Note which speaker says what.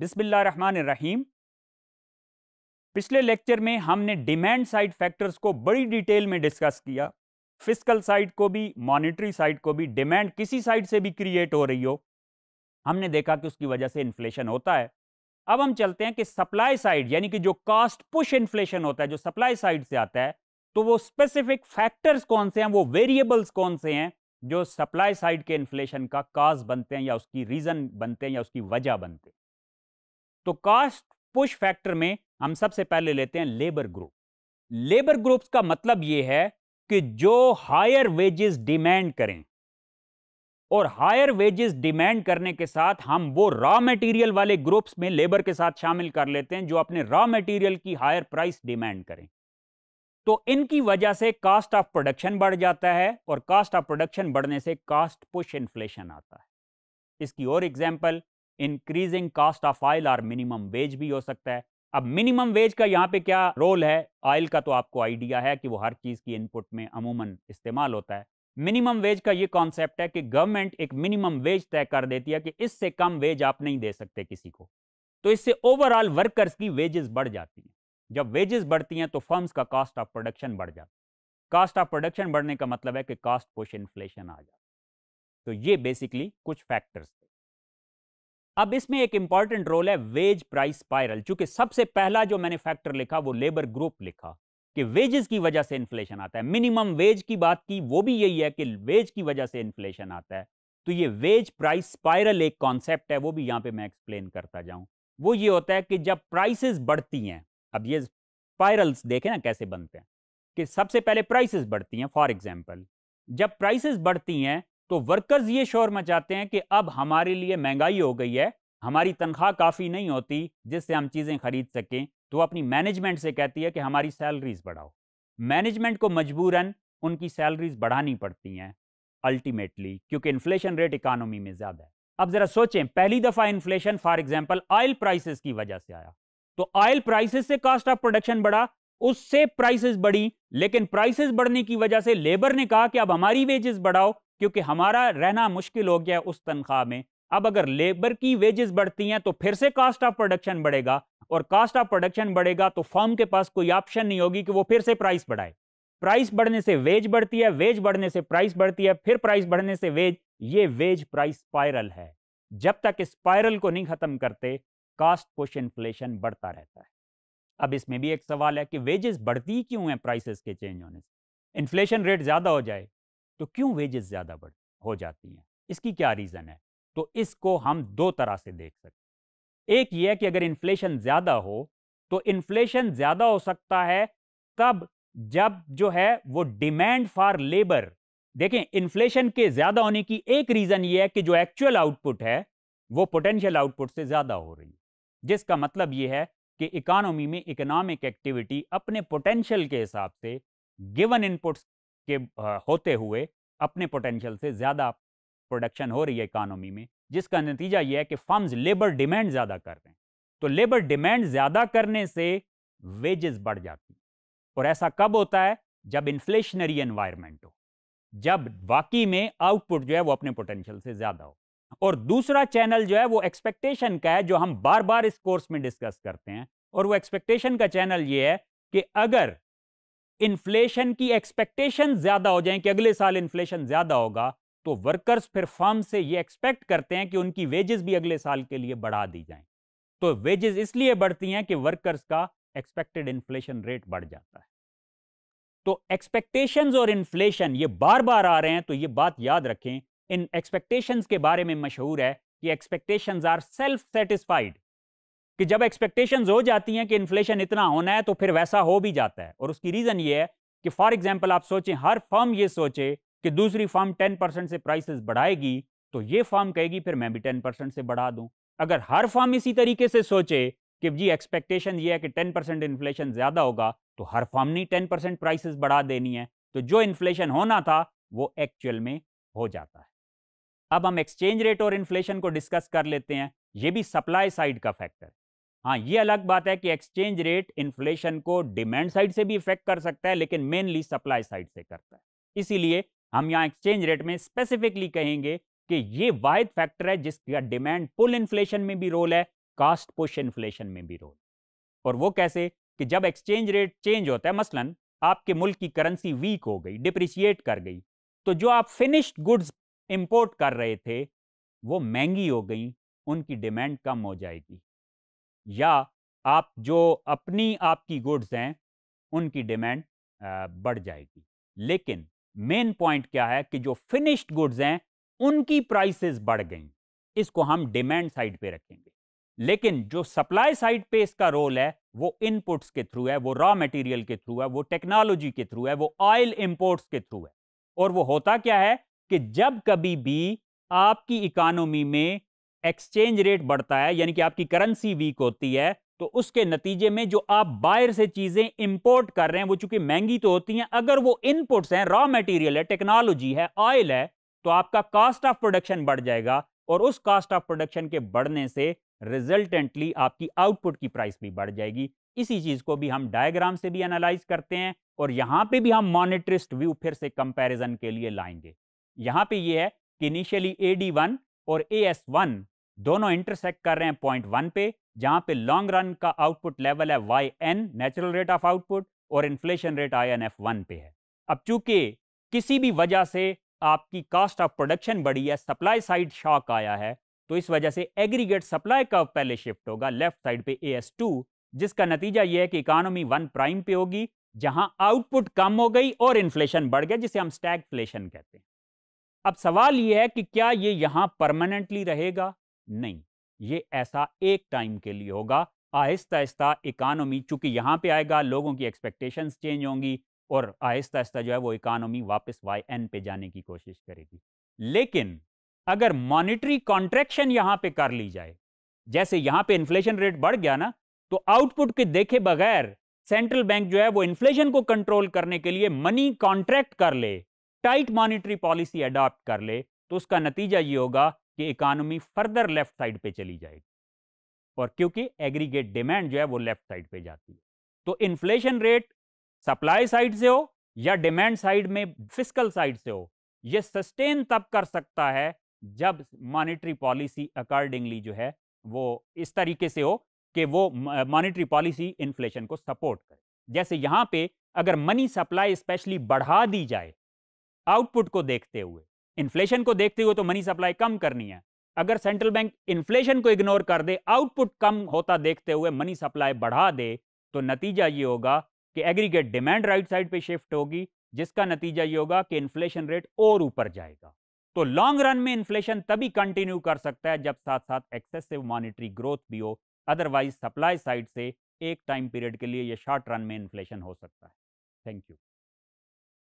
Speaker 1: बिस्मिल्लाम पिछले लेक्चर में हमने डिमांड साइड फैक्टर्स को बड़ी डिटेल में डिस्कस किया फिजिकल साइड को भी मॉनेटरी साइड को भी डिमांड किसी साइड से भी क्रिएट हो रही हो हमने देखा कि उसकी वजह से इन्फ्लेशन होता है अब हम चलते हैं कि सप्लाई साइड यानी कि जो कास्ट पुश इन्फ्लेशन होता है जो सप्लाई साइड से आता है तो वो स्पेसिफिक फैक्टर्स कौन से हैं वो वेरिएबल्स कौन से हैं जो सप्लाई साइड के इन्फ्लेशन का काज बनते हैं या उसकी रीज़न बनते हैं या उसकी वजह बनते हैं तो कास्ट पुश फैक्टर में हम सबसे पहले लेते हैं लेबर ग्रुप लेबर ग्रुप्स का मतलब यह है कि जो हायर वेजेस डिमांड करें और हायर वेजेस डिमांड करने के साथ हम वो रॉ मटेरियल वाले ग्रुप्स में लेबर के साथ शामिल कर लेते हैं जो अपने रॉ मटेरियल की हायर प्राइस डिमांड करें तो इनकी वजह से कास्ट ऑफ प्रोडक्शन बढ़ जाता है और कास्ट ऑफ प्रोडक्शन बढ़ने से कास्ट पुश इन्फ्लेशन आता है इसकी और example increasing cost of oil और मिनिमम वेज भी हो सकता है अब मिनिमम वेज का यहाँ पे क्या रोल है ऑयल का तो आपको आइडिया है कि वो हर चीज़ की इनपुट में अमूमन इस्तेमाल होता है मिनिमम वेज का ये कॉन्सेप्ट है कि गवर्नमेंट एक मिनिमम वेज तय कर देती है कि इससे कम वेज आप नहीं दे सकते किसी को तो इससे ओवरऑल वर्कर्स की वेजेस बढ़ जाती हैं जब वेजेस बढ़ती हैं तो फर्म्स का कॉस्ट ऑफ प्रोडक्शन बढ़ जाता है कास्ट ऑफ प्रोडक्शन बढ़ने का मतलब है कि कास्ट पुश इन्फ्लेशन आ जाता तो ये बेसिकली कुछ फैक्टर्स थे अब इसमें एक इंपॉर्टेंट रोल है वेज प्राइस स्पाइरल चूंकि सबसे पहला जो मैंने फैक्टर लिखा वो लेबर ग्रुप लिखा कि वेजेस की वजह से इन्फ्लेशन आता है मिनिमम वेज की बात की वो भी यही है कि वेज की वजह से इन्फ्लेशन आता है तो ये वेज प्राइस स्पाइरल एक कॉन्सेप्ट है वो भी यहाँ पे मैं एक्सप्लेन करता जाऊँ वो ये होता है कि जब प्राइसेस बढ़ती हैं अब ये स्पायरल्स देखें ना कैसे बनते हैं कि सबसे पहले प्राइसेस बढ़ती हैं फॉर एग्जाम्पल जब प्राइसेस बढ़ती हैं तो वर्कर्स ये शोर मचाते हैं कि अब हमारे लिए महंगाई हो गई है हमारी तनख्वाह काफ़ी नहीं होती जिससे हम चीज़ें खरीद सकें तो अपनी मैनेजमेंट से कहती है कि हमारी सैलरीज बढ़ाओ मैनेजमेंट को मजबूरन उनकी सैलरीज बढ़ानी पड़ती हैं अल्टीमेटली क्योंकि इन्फ्लेशन रेट इकानमी में ज़्यादा है अब ज़रा सोचें पहली दफ़ा inflation for example oil prices की वजह से आया तो ऑयल प्राइसिस से कॉस्ट ऑफ प्रोडक्शन बढ़ा उससे प्राइसेस बढ़ी लेकिन प्राइसेस बढ़ने की वजह से लेबर ने कहा कि अब हमारी वेजेस बढ़ाओ क्योंकि हमारा रहना मुश्किल हो गया उस तनख्वाह में अब अगर लेबर की वेजेस बढ़ती हैं तो फिर से कास्ट ऑफ प्रोडक्शन बढ़ेगा और कास्ट ऑफ प्रोडक्शन बढ़ेगा तो फर्म के पास कोई ऑप्शन नहीं होगी कि वो फिर से प्राइस बढ़ाए प्राइस बढ़ने से वेज बढ़ती है वेज बढ़ने से प्राइस बढ़ती है फिर प्राइस बढ़ने से वेज ये वेज प्राइस स्पायरल है जब तक स्पायरल को नहीं खत्म करते कास्ट पुश इन्फ्लेशन बढ़ता रहता है अब इसमें भी एक सवाल है कि वेजेस बढ़ती क्यों है प्राइसेस के चेंज होने से इन्फ्लेशन रेट ज़्यादा हो जाए तो क्यों वेजेस ज़्यादा बढ़ हो जाती हैं इसकी क्या रीज़न है तो इसको हम दो तरह से देख सकते एक ये कि अगर इन्फ्लेशन ज़्यादा हो तो इन्फ्लेशन ज़्यादा हो सकता है तब जब जो है वो डिमांड फॉर लेबर देखें इन्फ्लेशन के ज़्यादा होने की एक रीज़न ये है कि जो एक्चुअल आउटपुट है वो पोटेंशियल आउटपुट से ज़्यादा हो रही है जिसका मतलब ये है कि इकानमी में इकोनॉमिक एक्टिविटी अपने पोटेंशियल के हिसाब से गिवन इनपुट्स के होते हुए अपने पोटेंशियल से ज़्यादा प्रोडक्शन हो रही है इकानमी में जिसका नतीजा यह है कि फर्म्स लेबर डिमांड ज़्यादा कर रहे हैं तो लेबर डिमांड ज़्यादा करने से वेजेस बढ़ जाती और ऐसा कब होता है जब इन्फ्लेशनरी एनवायरमेंट हो जब वाकई में आउटपुट जो है वो अपने पोटेंशियल से ज़्यादा हो और दूसरा चैनल जो है वो एक्सपेक्टेशन का है जो हम बार बार इस कोर्स में डिस्कस करते हैं और वो एक्सपेक्टेशन का चैनल ये है कि अगर इन्फ्लेशन की एक्सपेक्टेशन ज्यादा हो जाए कि अगले साल इन्फ्लेशन ज्यादा होगा तो वर्कर्स फिर फर्म से ये एक्सपेक्ट करते हैं कि उनकी वेजेस भी अगले साल के लिए बढ़ा दी जाएं तो वेजेस इसलिए बढ़ती हैं कि वर्कर्स का एक्सपेक्टेड इन्फ्लेशन रेट बढ़ जाता है तो एक्सपेक्टेशन और इन्फ्लेशन ये बार बार आ रहे हैं तो ये बात याद रखें इन एक्सपेक्टेशन के बारे में मशहूर है कि एक्सपेक्टेशन आर सेल्फ सेटिस्फाइड कि जब एक्सपेक्टेशंस हो जाती हैं कि इन्फ्लेशन इतना होना है तो फिर वैसा हो भी जाता है और उसकी रीज़न ये है कि फॉर एग्जाम्पल आप सोचें हर फर्म ये सोचे कि दूसरी फर्म टेन परसेंट से प्राइसेस बढ़ाएगी तो ये फर्म कहेगी फिर मैं भी टेन परसेंट से बढ़ा दूं अगर हर फर्म इसी तरीके से सोचे कि जी एक्सपेक्टेशन ये है कि टेन परसेंट इन्फ्लेशन ज़्यादा होगा तो हर फर्म ने टेन परसेंट प्राइसेस बढ़ा देनी है तो जो इन्फ्लेशन होना था वो एक्चुअल में हो जाता है अब हम एक्सचेंज रेट और इन्फ्लेशन को डिस्कस कर लेते हैं ये भी सप्लाई साइड का फैक्टर हाँ ये अलग बात है कि एक्सचेंज रेट इन्फ्लेशन को डिमांड साइड से भी इफेक्ट कर सकता है लेकिन मेनली सप्लाई साइड से करता है इसीलिए हम यहाँ एक्सचेंज रेट में स्पेसिफिकली कहेंगे कि ये वाहिद फैक्टर है जिसका डिमांड पुल इन्फ्लेशन में भी रोल है कास्ट पुश इन्फ्लेशन में भी रोल और वो कैसे कि जब एक्सचेंज रेट चेंज होता है मसलन आपके मुल्क की करेंसी वीक हो गई डिप्रिशिएट कर गई तो जो आप फिनिश्ड गुड्स इंपोर्ट कर रहे थे वो महंगी हो गई उनकी डिमांड कम हो जाएगी या आप जो अपनी आपकी गुड्स हैं उनकी डिमांड बढ़ जाएगी लेकिन मेन पॉइंट क्या है कि जो फिनिश्ड गुड्स हैं उनकी प्राइसेस बढ़ गई इसको हम डिमांड साइड पे रखेंगे लेकिन जो सप्लाई साइड पे इसका रोल है वो इनपुट्स के थ्रू है वो रॉ मटेरियल के थ्रू है वो टेक्नोलॉजी के थ्रू है वो ऑयल इंपोर्ट्स के थ्रू है और वो होता क्या है कि जब कभी भी आपकी इकोनॉमी में एक्सचेंज रेट बढ़ता है यानी कि आपकी करेंसी वीक होती है तो उसके नतीजे में जो आप बाहर से चीजें इंपोर्ट कर रहे हैं वो चूंकि महंगी तो होती हैं अगर वो इनपुट्स हैं रॉ मटेरियल है टेक्नोलॉजी है ऑयल है तो आपका कास्ट ऑफ प्रोडक्शन बढ़ जाएगा और उस कास्ट ऑफ प्रोडक्शन के बढ़ने से रिजल्टेंटली आपकी आउटपुट की प्राइस भी बढ़ जाएगी इसी चीज को भी हम डायग्राम से भी एनालाइज करते हैं और यहां पे भी हम मॉनिटरिस्ट व्यू फिर से कंपेरिजन के लिए लाएंगे यहां पे ये यह है कि इनिशियली ए वन और ए एस वन दोनों इंटरसेक्ट कर रहे हैं पॉइंट वन पे जहां पे लॉन्ग रन का आउटपुट लेवल है Y N natural rate of output और inflation rate I N F one पे है अब चूंकि किसी भी वजह से आपकी कॉस्ट ऑफ प्रोडक्शन बढ़ी है सप्लाई साइड शॉक आया है तो इस वजह से एग्रीगेट सप्लाई का पहले शिफ्ट होगा लेफ्ट साइड पे ए एस टू जिसका नतीजा यह है कि इकानमी वन प्राइम पे होगी जहां आउटपुट कम हो गई और इन्फ्लेशन बढ़ गया जिसे हम फ्लेशन कहते हैं अब सवाल यह है कि क्या ये यहां परमानेंटली रहेगा नहीं ये ऐसा एक टाइम के लिए होगा आहिस्ता आहिस्ता इकानमी चूंकि यहाँ पे आएगा लोगों की एक्सपेक्टेशंस चेंज होंगी और आहिस्ता आहिस्ता जो है वो इकानमी वापस वाई एन पे जाने की कोशिश करेगी लेकिन अगर मॉनिटरी कॉन्ट्रेक्शन यहाँ पे कर ली जाए जैसे यहाँ पे इन्फ्लेशन रेट बढ़ गया ना तो आउटपुट के देखे बगैर सेंट्रल बैंक जो है वो इन्फ्लेशन को कंट्रोल करने के लिए मनी कॉन्ट्रैक्ट कर ले टाइट मॉनिटरी पॉलिसी अडॉप्ट कर ले तो उसका नतीजा ये होगा कि इकानमी फर्दर लेफ्ट साइड पे चली जाएगी और क्योंकि एग्रीगेट डिमांड जो है वो लेफ्ट साइड पे जाती है तो इन्फ्लेशन रेट सप्लाई साइड से हो या डिमांड साइड में फिजिकल साइड से हो ये सस्टेन तब कर सकता है जब मॉनेटरी पॉलिसी अकॉर्डिंगली जो है वो इस तरीके से हो कि वो मॉनेटरी पॉलिसी इन्फ्लेशन को सपोर्ट करे जैसे यहाँ पे अगर मनी सप्लाई स्पेशली बढ़ा दी जाए आउटपुट को देखते हुए इन्फ्लेशन को देखते हुए तो मनी सप्लाई कम करनी है अगर सेंट्रल बैंक इन्फ्लेशन को इग्नोर कर दे आउटपुट कम होता देखते हुए मनी सप्लाई बढ़ा दे तो नतीजा ये होगा कि एग्रीगेट डिमांड राइट साइड पे शिफ्ट होगी जिसका नतीजा ये होगा कि इन्फ्लेशन रेट और ऊपर जाएगा तो लॉन्ग रन में इन्फ्लेशन तभी कंटिन्यू कर सकता है जब साथ साथ एक्सेसिव मॉनिटरी ग्रोथ भी हो अदरवाइज सप्लाई साइड से एक टाइम पीरियड के लिए यह शॉर्ट रन में इन्फ्लेशन हो सकता है थैंक यू